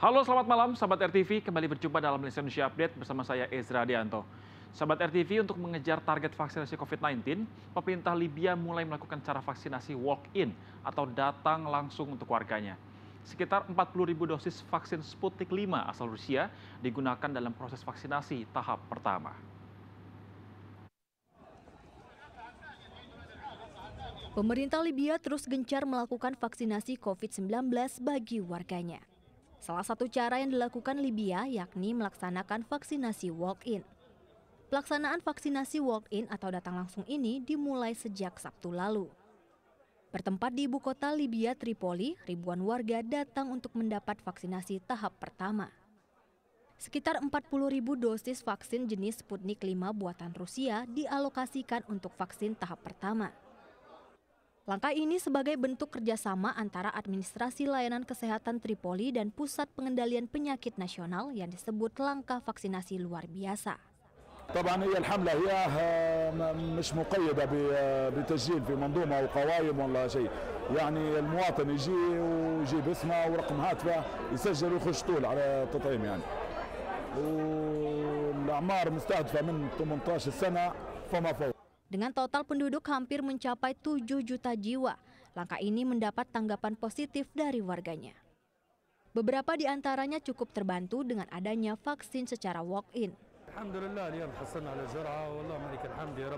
Halo selamat malam sahabat RTV, kembali berjumpa dalam Lesson Indonesia Update bersama saya Ezra Dianto Sahabat RTV, untuk mengejar target vaksinasi COVID-19, pemerintah Libya mulai melakukan cara vaksinasi walk-in atau datang langsung untuk warganya. Sekitar 40.000 dosis vaksin Sputnik 5 asal Rusia digunakan dalam proses vaksinasi tahap pertama. Pemerintah Libya terus gencar melakukan vaksinasi COVID-19 bagi warganya. Salah satu cara yang dilakukan Libya yakni melaksanakan vaksinasi walk-in. Pelaksanaan vaksinasi walk-in atau datang langsung ini dimulai sejak Sabtu lalu. Bertempat di ibu kota Libya Tripoli, ribuan warga datang untuk mendapat vaksinasi tahap pertama. Sekitar ribu dosis vaksin jenis Sputnik 5 buatan Rusia dialokasikan untuk vaksin tahap pertama. Langkah ini sebagai bentuk kerjasama antara Administrasi Layanan Kesehatan Tripoli dan Pusat Pengendalian Penyakit Nasional yang disebut langkah vaksinasi luar biasa. هي الحملة هي مش مقيدة بتسجيل في منظومة أو قوائم ولا شيء يعني المواطن يجي ويجيب اسمه ورقم هاتفه يسجل ويخش طول على التطعيم يعني والأعمار مستهدفة من 18 سنة فما فوق dengan total penduduk hampir mencapai 7 juta jiwa, langkah ini mendapat tanggapan positif dari warganya. Beberapa di antaranya cukup terbantu dengan adanya vaksin secara walk-in. Alhamdulillah, ya Alhamdulillah,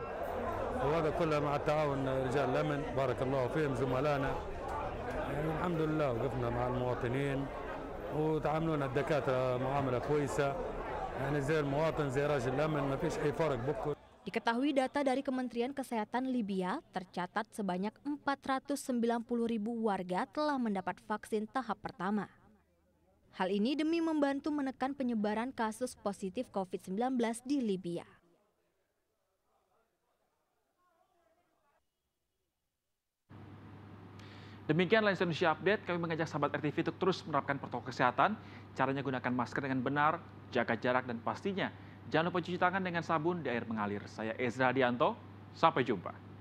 Diketahui data dari Kementerian Kesehatan Libya, tercatat sebanyak 490 ribu warga telah mendapat vaksin tahap pertama. Hal ini demi membantu menekan penyebaran kasus positif COVID-19 di Libya. Demikian Lens Indonesia Update, kami mengajak sahabat RTV untuk terus menerapkan protokol kesehatan, caranya gunakan masker dengan benar, jaga jarak, dan pastinya Jangan lupa cuci tangan dengan sabun di air mengalir. Saya Ezra Dianto, sampai jumpa.